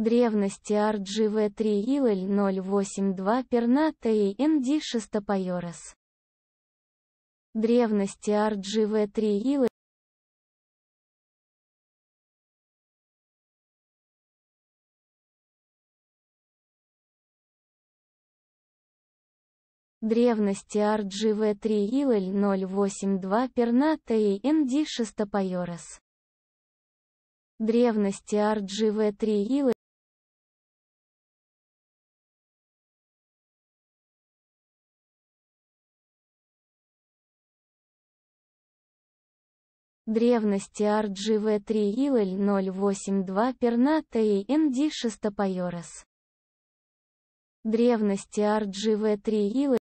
древности RGV3 ILL 082 перната и НД шестопоерос. Древности RGV3 ILL Древности RGV3 ILL 082 перната и НД шестопоерос. Древности RGV3 ILL древности RGV3 ILL 082 перната и НД шестопоерос. Древности RGV3 ILL